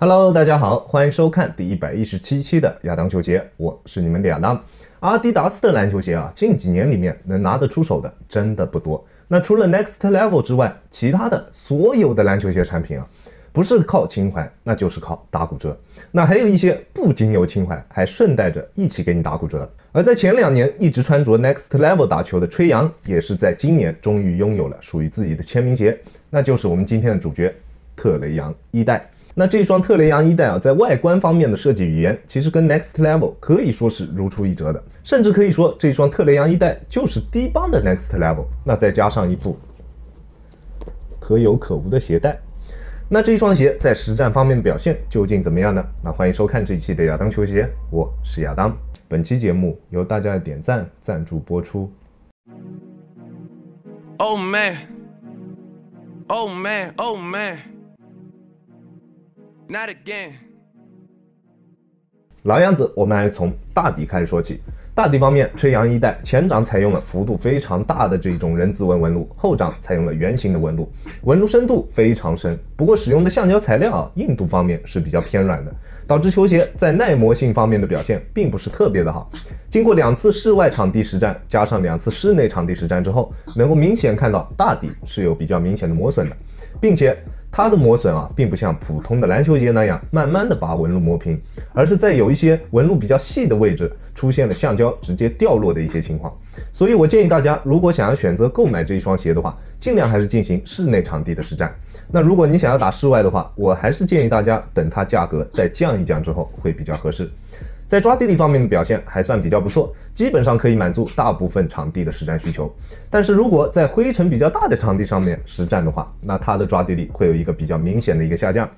Hello，大家好，欢迎收看第一百一十七期的亚当球鞋，我是你们的亚当。阿迪达斯的篮球鞋啊，近几年里面能拿得出手的真的不多。那除了 Next Level 之外，其他的所有的篮球鞋产品啊，不是靠情怀，那就是靠打骨折。那还有一些不仅有情怀，还顺带着一起给你打骨折。而在前两年一直穿着 Next Level 打球的吹阳，也是在今年终于拥有了属于自己的签名鞋，那就是我们今天的主角特雷杨一代。那这双特雷杨一代啊，在外观方面的设计语言，其实跟 Next Level 可以说是如出一辙的，甚至可以说这双特雷杨一代就是低帮的 Next Level。那再加上一副可有可无的鞋带，那这一双鞋在实战方面的表现究竟怎么样呢？那欢迎收看这一期的亚当球鞋，我是亚当。本期节目由大家的点赞赞助播出。Oh man. Oh man. Oh man. Not again. 老样子，我们还是从大底开始说起。大底方面，吹扬一代前掌采用了幅度非常大的这种人字纹纹路，后掌采用了圆形的纹路，纹路深度非常深。不过使用的橡胶材料啊，硬度方面是比较偏软的，导致球鞋在耐磨性方面的表现并不是特别的好。经过两次室外场地实战，加上两次室内场地实战之后，能够明显看到大底是有比较明显的磨损的。并且它的磨损啊，并不像普通的篮球鞋那样，慢慢的把纹路磨平，而是在有一些纹路比较细的位置，出现了橡胶直接掉落的一些情况。所以，我建议大家，如果想要选择购买这一双鞋的话，尽量还是进行室内场地的实战。那如果你想要打室外的话，我还是建议大家等它价格再降一降之后，会比较合适。在抓地力方面的表现还算比较不错，基本上可以满足大部分场地的实战需求。但是如果在灰尘比较大的场地上面实战的话，那它的抓地力会有一个比较明显的一个下降，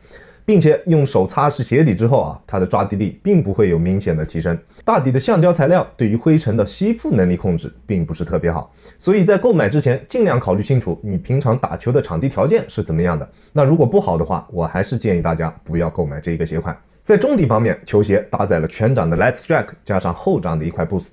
并且用手擦拭鞋底之后啊，它的抓地力并不会有明显的提升。大底的橡胶材料对于灰尘的吸附能力控制并不是特别好，所以在购买之前尽量考虑清楚你平常打球的场地条件是怎么样的。那如果不好的话，我还是建议大家不要购买这一个鞋款。在中底方面，球鞋搭载了全掌的 Light Strike，加上后掌的一块 Boost。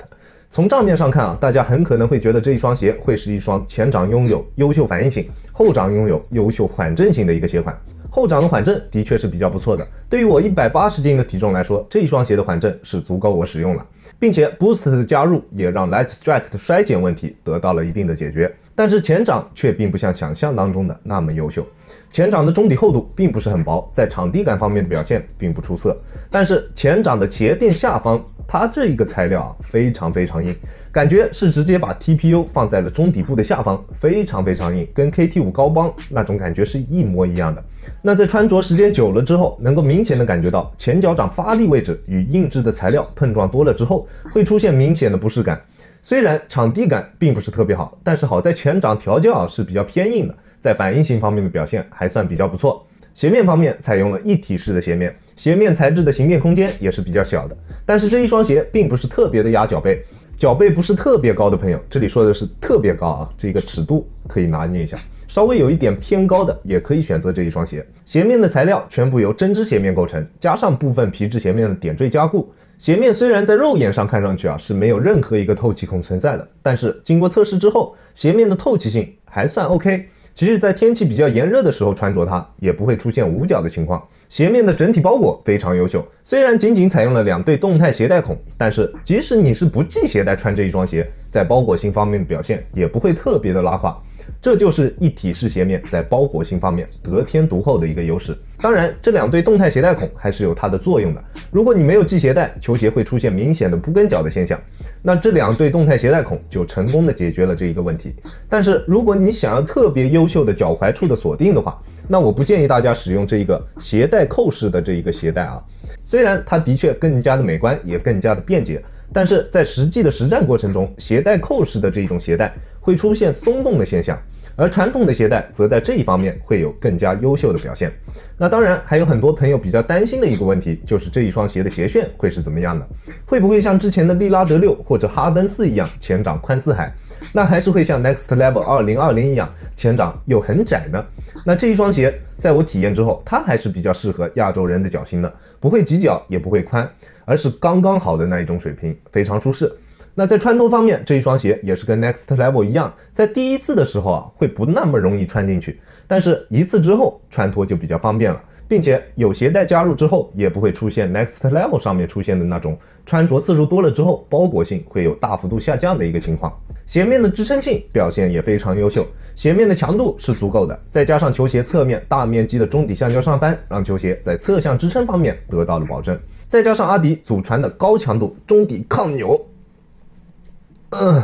从账面上看啊，大家很可能会觉得这一双鞋会是一双前掌拥有优秀反应性，后掌拥有优秀缓震性的一个鞋款。后掌的缓震的确是比较不错的。对于我一百八十斤的体重来说，这一双鞋的缓震是足够我使用了，并且 Boost 的加入也让 Light Strike 的衰减问题得到了一定的解决。但是前掌却并不像想象当中的那么优秀，前掌的中底厚度并不是很薄，在场地感方面的表现并不出色。但是前掌的鞋垫下方，它这一个材料啊非常非常硬，感觉是直接把 TPU 放在了中底部的下方，非常非常硬，跟 KT 五高帮那种感觉是一模一样的。那在穿着时间久了之后，能够明显的感觉到前脚掌发力位置与硬质的材料碰撞多了之后，会出现明显的不适感。虽然场地感并不是特别好，但是好在全掌调教是比较偏硬的，在反应性方面的表现还算比较不错。鞋面方面采用了一体式的鞋面，鞋面材质的形变空间也是比较小的。但是这一双鞋并不是特别的压脚背，脚背不是特别高的朋友，这里说的是特别高啊，这个尺度可以拿捏一下。稍微有一点偏高的也可以选择这一双鞋。鞋面的材料全部由针织鞋面构成，加上部分皮质鞋面的点缀加固。鞋面虽然在肉眼上看上去啊是没有任何一个透气孔存在的，但是经过测试之后，鞋面的透气性还算 OK。其实，在天气比较炎热的时候穿着它也不会出现捂脚的情况。鞋面的整体包裹非常优秀，虽然仅仅采用了两对动态鞋带孔，但是即使你是不系鞋带穿这一双鞋，在包裹性方面的表现也不会特别的拉垮。这就是一体式鞋面在包裹性方面得天独厚的一个优势。当然，这两对动态鞋带孔还是有它的作用的。如果你没有系鞋带，球鞋会出现明显的不跟脚的现象，那这两对动态鞋带孔就成功的解决了这一个问题。但是，如果你想要特别优秀的脚踝处的锁定的话，那我不建议大家使用这一个鞋带扣式的这一个鞋带啊。虽然它的确更加的美观，也更加的便捷，但是在实际的实战过程中，鞋带扣式的这一种鞋带。会出现松动的现象，而传统的鞋带则在这一方面会有更加优秀的表现。那当然还有很多朋友比较担心的一个问题，就是这一双鞋的鞋楦会是怎么样的？会不会像之前的利拉德六或者哈登四一样前掌宽似海？那还是会像 Next Level 二零二零一样前掌又很窄呢？那这一双鞋在我体验之后，它还是比较适合亚洲人的脚型的，不会挤脚，也不会宽，而是刚刚好的那一种水平，非常舒适。那在穿脱方面，这一双鞋也是跟 Next Level 一样，在第一次的时候啊，会不那么容易穿进去，但是一次之后穿脱就比较方便了，并且有鞋带加入之后，也不会出现 Next Level 上面出现的那种穿着次数多了之后包裹性会有大幅度下降的一个情况。鞋面的支撑性表现也非常优秀，鞋面的强度是足够的，再加上球鞋侧面大面积的中底橡胶上翻，让球鞋在侧向支撑方面得到了保证，再加上阿迪祖传的高强度中底抗扭。嗯，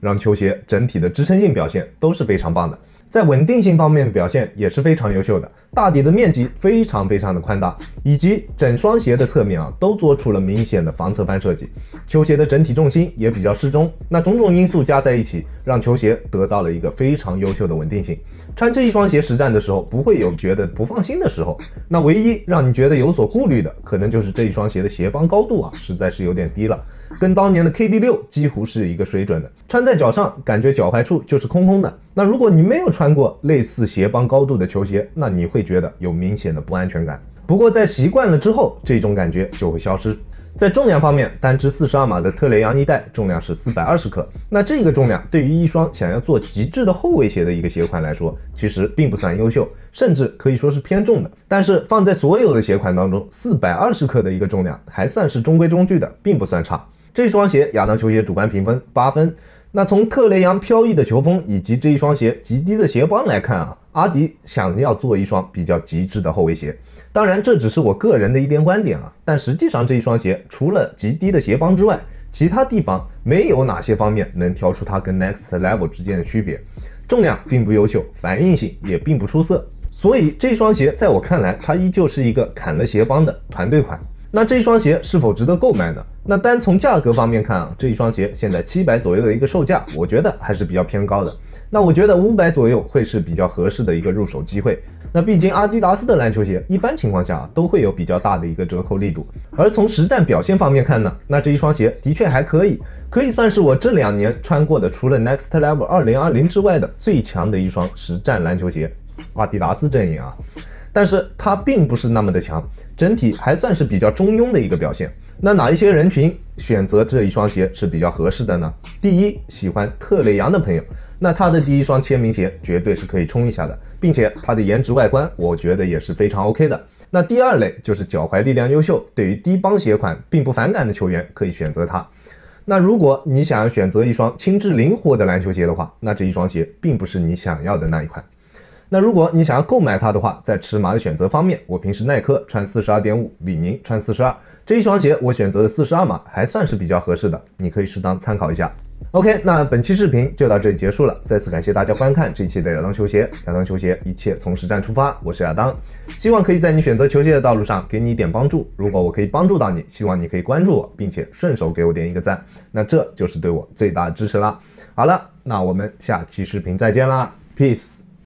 让球鞋整体的支撑性表现都是非常棒的，在稳定性方面的表现也是非常优秀的。大底的面积非常非常的宽大，以及整双鞋的侧面啊，都做出了明显的防侧翻设计。球鞋的整体重心也比较适中，那种种因素加在一起，让球鞋得到了一个非常优秀的稳定性。穿这一双鞋实战的时候，不会有觉得不放心的时候。那唯一让你觉得有所顾虑的，可能就是这一双鞋的鞋帮高度啊，实在是有点低了。跟当年的 KD 六几乎是一个水准的，穿在脚上感觉脚踝处就是空空的。那如果你没有穿过类似鞋帮高度的球鞋，那你会觉得有明显的不安全感。不过在习惯了之后，这种感觉就会消失。在重量方面，单只四十二码的特雷杨一代重量是四百二十克。那这个重量对于一双想要做极致的后卫鞋的一个鞋款来说，其实并不算优秀，甚至可以说是偏重的。但是放在所有的鞋款当中，四百二十克的一个重量还算是中规中矩的，并不算差。这双鞋，亚当球鞋主观评分八分。那从特雷杨飘逸的球风以及这一双鞋极低的鞋帮来看啊，阿迪想要做一双比较极致的后卫鞋。当然，这只是我个人的一点观点啊。但实际上，这一双鞋除了极低的鞋帮之外，其他地方没有哪些方面能挑出它跟 Next Level 之间的区别。重量并不优秀，反应性也并不出色。所以这双鞋在我看来，它依旧是一个砍了鞋帮的团队款。那这一双鞋是否值得购买呢？那单从价格方面看啊，这一双鞋现在七百左右的一个售价，我觉得还是比较偏高的。那我觉得五百左右会是比较合适的一个入手机会。那毕竟阿迪达斯的篮球鞋一般情况下都会有比较大的一个折扣力度。而从实战表现方面看呢，那这一双鞋的确还可以，可以算是我这两年穿过的除了 Next Level 二零二零之外的最强的一双实战篮球鞋，阿迪达斯阵营啊。但是它并不是那么的强。整体还算是比较中庸的一个表现。那哪一些人群选择这一双鞋是比较合适的呢？第一，喜欢特雷杨的朋友，那他的第一双签名鞋绝对是可以冲一下的，并且它的颜值外观，我觉得也是非常 OK 的。那第二类就是脚踝力量优秀，对于低帮鞋款并不反感的球员可以选择它。那如果你想要选择一双轻质灵活的篮球鞋的话，那这一双鞋并不是你想要的那一款。那如果你想要购买它的话，在尺码的选择方面，我平时耐克穿四十二点五，李宁穿四十二，这一双鞋我选择的四十二码还算是比较合适的，你可以适当参考一下。OK，那本期视频就到这里结束了，再次感谢大家观看这一期的亚当球鞋。亚当球鞋，一切从实战出发。我是亚当，希望可以在你选择球鞋的道路上给你一点帮助。如果我可以帮助到你，希望你可以关注我，并且顺手给我点一个赞，那这就是对我最大的支持了。好了，那我们下期视频再见啦，Peace。